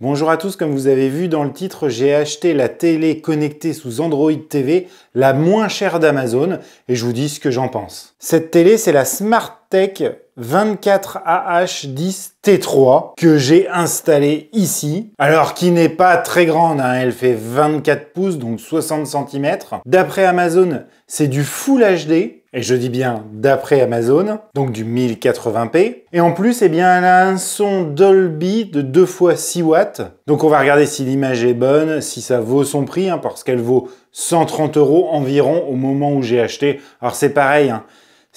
Bonjour à tous, comme vous avez vu dans le titre, j'ai acheté la télé connectée sous Android TV, la moins chère d'Amazon, et je vous dis ce que j'en pense. Cette télé, c'est la SmartTech 24AH10T3 que j'ai installée ici, alors qui n'est pas très grande, hein, elle fait 24 pouces, donc 60 cm. D'après Amazon, c'est du Full HD, et je dis bien d'après Amazon, donc du 1080p. Et en plus, eh bien, elle a un son Dolby de 2 fois 6 watts. Donc on va regarder si l'image est bonne, si ça vaut son prix, hein, parce qu'elle vaut 130 euros environ au moment où j'ai acheté. Alors c'est pareil, hein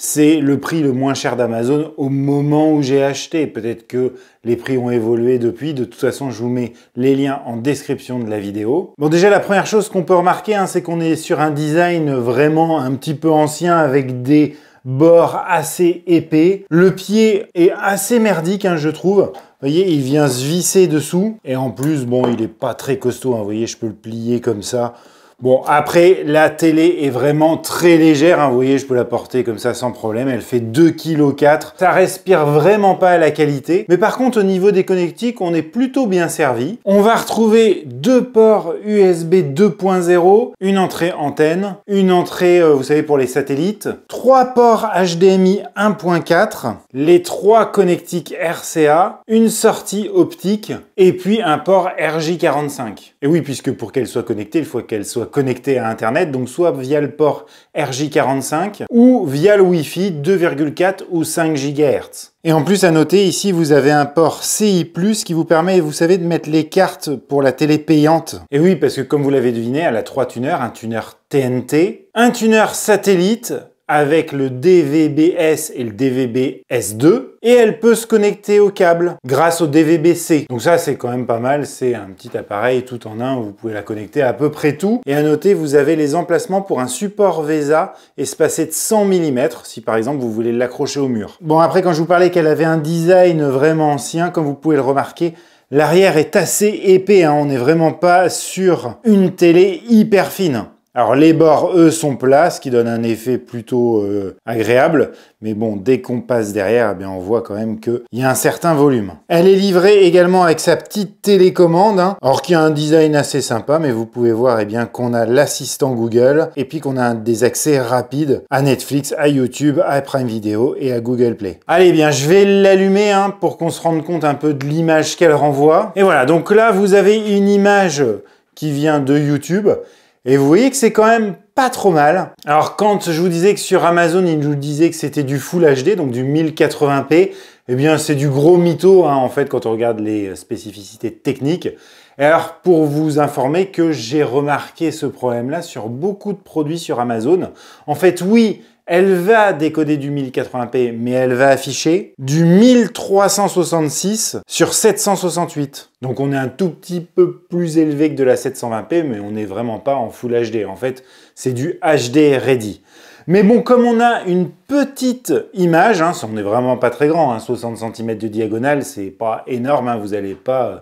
c'est le prix le moins cher d'Amazon au moment où j'ai acheté. Peut-être que les prix ont évolué depuis. De toute façon, je vous mets les liens en description de la vidéo. Bon, déjà, la première chose qu'on peut remarquer, hein, c'est qu'on est sur un design vraiment un petit peu ancien avec des bords assez épais. Le pied est assez merdique, hein, je trouve. Vous voyez, il vient se visser dessous. Et en plus, bon, il n'est pas très costaud. Hein. Vous voyez, je peux le plier comme ça. Bon, après, la télé est vraiment très légère. Hein. Vous voyez, je peux la porter comme ça sans problème. Elle fait 2,4 kg. Ça respire vraiment pas à la qualité. Mais par contre, au niveau des connectiques, on est plutôt bien servi. On va retrouver deux ports USB 2.0, une entrée antenne, une entrée, euh, vous savez, pour les satellites, trois ports HDMI 1.4, les trois connectiques RCA, une sortie optique et puis un port RJ45. Et oui, puisque pour qu'elle soit connectée, il faut qu'elle soit connecté à Internet, donc soit via le port RJ45 ou via le Wi-Fi 2,4 ou 5 GHz. Et en plus à noter, ici vous avez un port CI+, qui vous permet, vous savez, de mettre les cartes pour la télé payante. Et oui, parce que comme vous l'avez deviné, elle a trois tuneurs, un tuner TNT, un tuner satellite, avec le DVB-S et le DVB-S2 et elle peut se connecter au câble grâce au DVB-C. Donc ça c'est quand même pas mal, c'est un petit appareil tout en un vous pouvez la connecter à, peu près tout. Et à noter, vous avez les emplacements pour un support VESA espacé de 100 mm si par exemple vous voulez l'accrocher au mur. Bon après quand je vous parlais qu'elle avait un design vraiment ancien, comme vous pouvez le remarquer, L'arrière est assez épais, hein. on n'est vraiment pas sur une télé hyper fine. Alors les bords, eux, sont plats, ce qui donne un effet plutôt euh, agréable. Mais bon, dès qu'on passe derrière, eh on voit quand même qu'il y a un certain volume. Elle est livrée également avec sa petite télécommande, alors hein. or qui a un design assez sympa, mais vous pouvez voir eh bien qu'on a l'assistant Google, et puis qu'on a des accès rapides à Netflix, à YouTube, à Prime Video et à Google Play. Allez eh bien, je vais l'allumer hein, pour qu'on se rende compte un peu de l'image qu'elle renvoie. Et voilà, donc là, vous avez une image qui vient de YouTube, et vous voyez que c'est quand même pas trop mal. Alors quand je vous disais que sur Amazon, ils nous disaient que c'était du Full HD, donc du 1080p, eh bien c'est du gros mytho hein, en fait quand on regarde les spécificités techniques. Et alors pour vous informer que j'ai remarqué ce problème-là sur beaucoup de produits sur Amazon. En fait oui, elle va décoder du 1080p, mais elle va afficher du 1366 sur 768. Donc on est un tout petit peu plus élevé que de la 720p, mais on n'est vraiment pas en Full HD. En fait, c'est du HD ready. Mais bon, comme on a une petite image, hein, on n'est vraiment pas très grand, 60 hein, cm de diagonale, c'est pas énorme, hein, vous n'allez pas euh,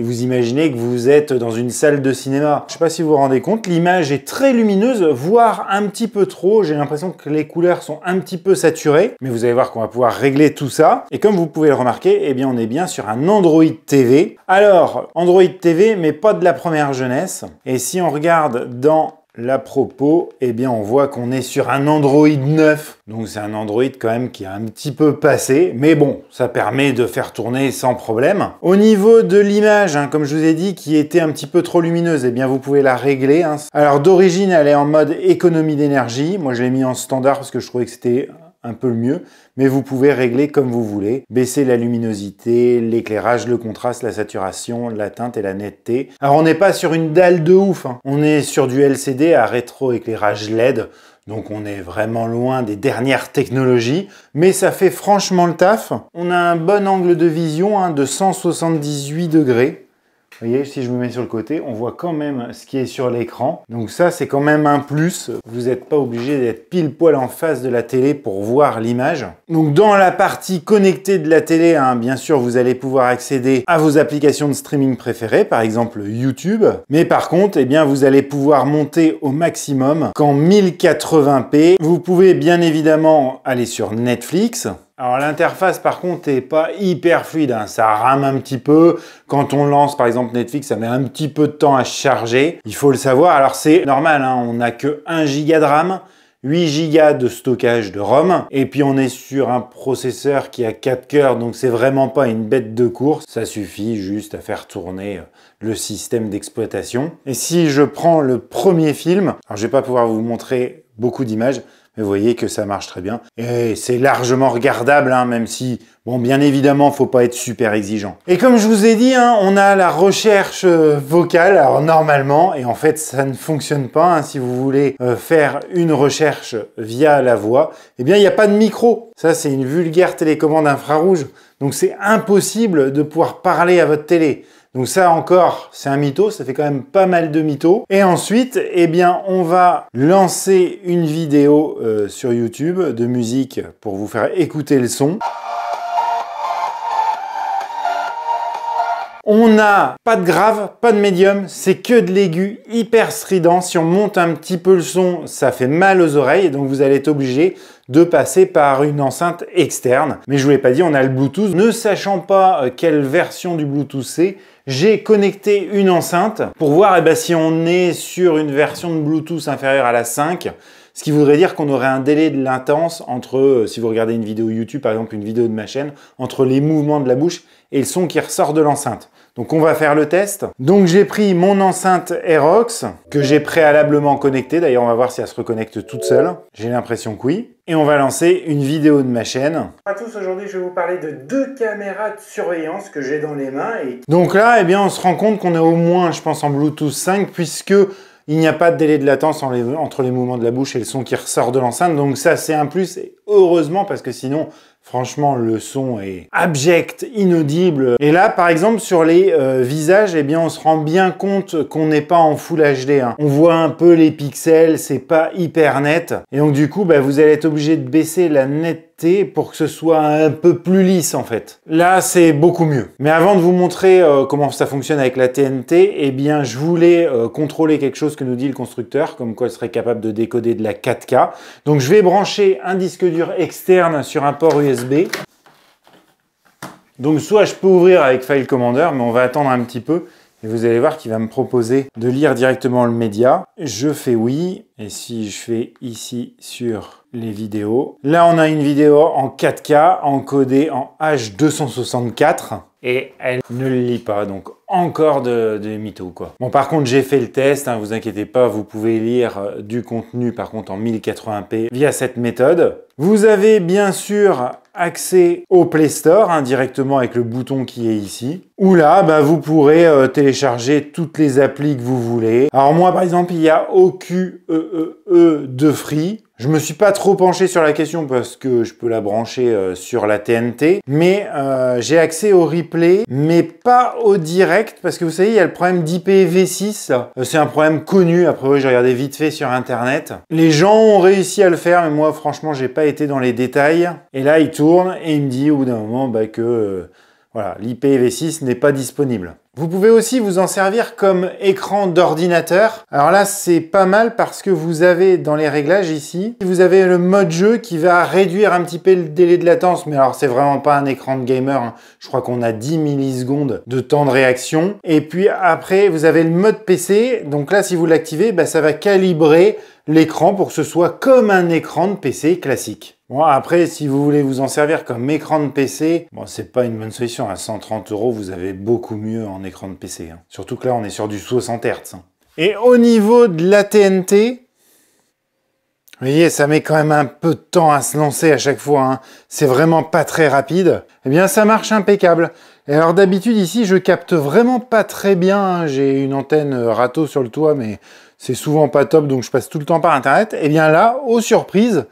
et vous imaginez que vous êtes dans une salle de cinéma. Je sais pas si vous vous rendez compte, l'image est très lumineuse, voire un petit peu trop. J'ai l'impression que les couleurs sont un petit peu saturées. Mais vous allez voir qu'on va pouvoir régler tout ça. Et comme vous pouvez le remarquer, eh bien on est bien sur un Android TV. Alors, Android TV, mais pas de la première jeunesse. Et si on regarde dans la propos, eh bien on voit qu'on est sur un Android 9. Donc c'est un Android quand même qui a un petit peu passé, mais bon, ça permet de faire tourner sans problème. Au niveau de l'image, hein, comme je vous ai dit, qui était un petit peu trop lumineuse, eh bien vous pouvez la régler. Hein. Alors d'origine, elle est en mode économie d'énergie. Moi je l'ai mis en standard parce que je trouvais que c'était un peu mieux, mais vous pouvez régler comme vous voulez, baisser la luminosité, l'éclairage, le contraste, la saturation, la teinte et la netteté. Alors on n'est pas sur une dalle de ouf, hein. on est sur du LCD à rétro-éclairage LED, donc on est vraiment loin des dernières technologies, mais ça fait franchement le taf. On a un bon angle de vision hein, de 178 degrés, vous voyez, si je me mets sur le côté, on voit quand même ce qui est sur l'écran. Donc ça, c'est quand même un plus. Vous n'êtes pas obligé d'être pile poil en face de la télé pour voir l'image. Donc dans la partie connectée de la télé, hein, bien sûr, vous allez pouvoir accéder à vos applications de streaming préférées, par exemple YouTube. Mais par contre, eh bien, vous allez pouvoir monter au maximum qu'en 1080p. Vous pouvez bien évidemment aller sur Netflix. Alors l'interface par contre n'est pas hyper fluide, hein. ça rame un petit peu. Quand on lance par exemple Netflix, ça met un petit peu de temps à charger. Il faut le savoir. Alors c'est normal, hein. on n'a que 1 giga de RAM. 8 Go de stockage de ROM et puis on est sur un processeur qui a 4 cœurs donc c'est vraiment pas une bête de course, ça suffit juste à faire tourner euh, le système d'exploitation. Et si je prends le premier film, alors je vais pas pouvoir vous montrer beaucoup d'images, vous voyez que ça marche très bien. Et c'est largement regardable, hein, même si Bon, bien évidemment, faut pas être super exigeant. Et comme je vous ai dit, hein, on a la recherche euh, vocale, alors normalement, et en fait, ça ne fonctionne pas. Hein, si vous voulez euh, faire une recherche via la voix, eh bien, il n'y a pas de micro. Ça, c'est une vulgaire télécommande infrarouge. Donc, c'est impossible de pouvoir parler à votre télé. Donc ça encore, c'est un mytho, ça fait quand même pas mal de mythos. Et ensuite, eh bien, on va lancer une vidéo euh, sur YouTube de musique pour vous faire écouter le son. On n'a pas de grave, pas de médium, c'est que de l'aigu hyper strident. Si on monte un petit peu le son, ça fait mal aux oreilles, donc vous allez être obligé de passer par une enceinte externe. Mais je vous l'ai pas dit, on a le Bluetooth. Ne sachant pas euh, quelle version du Bluetooth c'est, j'ai connecté une enceinte pour voir eh ben, si on est sur une version de Bluetooth inférieure à la 5. Ce qui voudrait dire qu'on aurait un délai de l'intense entre, euh, si vous regardez une vidéo YouTube, par exemple une vidéo de ma chaîne, entre les mouvements de la bouche et le son qui ressort de l'enceinte. Donc on va faire le test. Donc j'ai pris mon enceinte Aerox que j'ai préalablement connectée. D'ailleurs on va voir si elle se reconnecte toute seule. J'ai l'impression que oui. Et on va lancer une vidéo de ma chaîne. Bonjour à tous, aujourd'hui je vais vous parler de deux caméras de surveillance que j'ai dans les mains. Et... Donc là, eh bien, on se rend compte qu'on est au moins, je pense, en Bluetooth 5 puisque il n'y a pas de délai de latence entre les mouvements de la bouche et le son qui ressort de l'enceinte. Donc ça, c'est un plus. Et heureusement, parce que sinon, Franchement, le son est abject, inaudible. Et là, par exemple, sur les euh, visages, eh bien, on se rend bien compte qu'on n'est pas en Full HD. Hein. On voit un peu les pixels, c'est pas hyper net. Et donc, du coup, bah, vous allez être obligé de baisser la netteté pour que ce soit un peu plus lisse, en fait. Là, c'est beaucoup mieux. Mais avant de vous montrer euh, comment ça fonctionne avec la TNT, eh bien, je voulais euh, contrôler quelque chose que nous dit le constructeur, comme quoi il serait capable de décoder de la 4K. Donc, je vais brancher un disque dur externe sur un port USB donc soit je peux ouvrir avec File Commander, mais on va attendre un petit peu. Et vous allez voir qu'il va me proposer de lire directement le média. Je fais oui. Et si je fais ici sur les vidéos. Là, on a une vidéo en 4K, encodée en H264 et elle ne le lit pas. Donc encore de, mythos quoi. Bon par contre j'ai fait le test, hein, vous inquiétez pas, vous pouvez lire euh, du contenu par contre en 1080p via cette méthode. Vous avez bien sûr accès au Play Store hein, directement avec le bouton qui est ici. Ou là, bah, vous pourrez euh, télécharger toutes les applis que vous voulez. Alors moi par exemple, il y a OQEEE e e de Free. Je me suis pas trop penché sur la question parce que je peux la brancher euh, sur la TNT, mais euh, j'ai accès au replay, mais pas au direct parce que vous savez, il y a le problème d'IPv6. Euh, c'est un problème connu. Après, j'ai regardé vite fait sur internet. Les gens ont réussi à le faire, mais moi, franchement, j'ai pas été dans les détails. Et là, il tourne et il me dit au bout d'un moment bah, que voilà, l'IPv6 n'est pas disponible. Vous pouvez aussi vous en servir comme écran d'ordinateur. Alors là, c'est pas mal parce que vous avez dans les réglages ici, vous avez le mode jeu qui va réduire un petit peu le délai de latence. Mais alors, c'est vraiment pas un écran de gamer. Hein. Je crois qu'on a 10 millisecondes de temps de réaction. Et puis après, vous avez le mode PC. Donc là, si vous l'activez, bah, ça va calibrer l'écran pour que ce soit comme un écran de PC classique. Bon, après, si vous voulez vous en servir comme écran de PC, bon, c'est pas une bonne solution. À 130 euros, vous avez beaucoup mieux en écran de PC. Hein. Surtout que là, on est sur du 60 Hz. Hein. Et au niveau de la TNT, vous voyez, ça met quand même un peu de temps à se lancer à chaque fois. Hein. C'est vraiment pas très rapide. Eh bien, ça marche impeccable. Et alors d'habitude, ici, je capte vraiment pas très bien. J'ai une antenne euh, râteau sur le toit, mais c'est souvent pas top, donc je passe tout le temps par Internet, et eh bien là, aux surprises,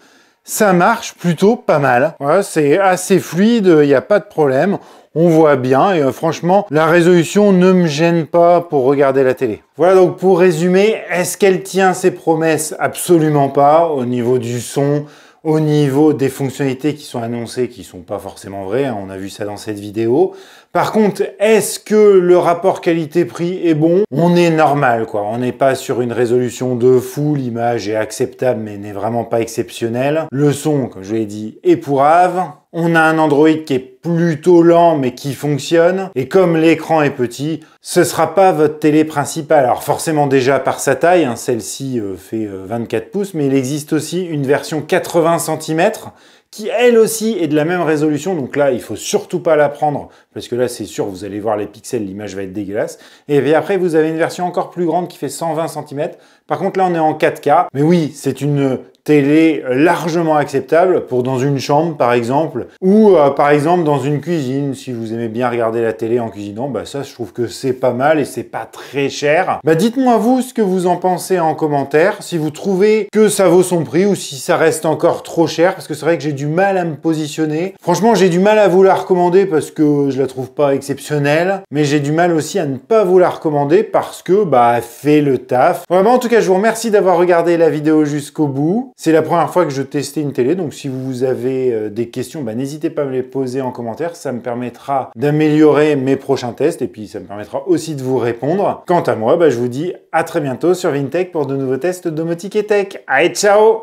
ça marche plutôt pas mal. c'est assez fluide, il n'y a pas de problème, on voit bien, et euh, franchement, la résolution ne me gêne pas pour regarder la télé. Voilà donc pour résumer, est-ce qu'elle tient ses promesses Absolument pas, au niveau du son, au niveau des fonctionnalités qui sont annoncées, qui ne sont pas forcément vraies, hein. on a vu ça dans cette vidéo. Par contre, est-ce que le rapport qualité-prix est bon On est normal, quoi. On n'est pas sur une résolution de fou, l'image est acceptable mais n'est vraiment pas exceptionnelle. Le son, comme je l'ai dit, est Ave. On a un Android qui est plutôt lent mais qui fonctionne. Et comme l'écran est petit, ce sera pas votre télé principale. Alors forcément déjà par sa taille, hein, celle-ci euh, fait 24 euh, pouces, mais il existe aussi une version 80 cm qui elle aussi est de la même résolution. Donc là, il faut surtout pas la prendre parce que là, c'est sûr, vous allez voir les pixels, l'image va être dégueulasse. Et puis après, vous avez une version encore plus grande qui fait 120 cm. Par contre, là, on est en 4K. Mais oui, c'est une télé largement acceptable pour dans une chambre par exemple ou euh, par exemple dans une cuisine si vous aimez bien regarder la télé en cuisinant bah ça je trouve que c'est pas mal et c'est pas très cher bah dites-moi vous ce que vous en pensez en commentaire si vous trouvez que ça vaut son prix ou si ça reste encore trop cher parce que c'est vrai que j'ai du mal à me positionner franchement j'ai du mal à vous la recommander parce que je la trouve pas exceptionnelle mais j'ai du mal aussi à ne pas vous la recommander parce que bah fait le taf vraiment bah, en tout cas je vous remercie d'avoir regardé la vidéo jusqu'au bout c'est la première fois que je testais une télé, donc si vous avez euh, des questions, bah, n'hésitez pas à me les poser en commentaire, ça me permettra d'améliorer mes prochains tests et puis ça me permettra aussi de vous répondre. Quant à moi, bah, je vous dis à très bientôt sur Vintech pour de nouveaux tests domotique et tech. Allez, ciao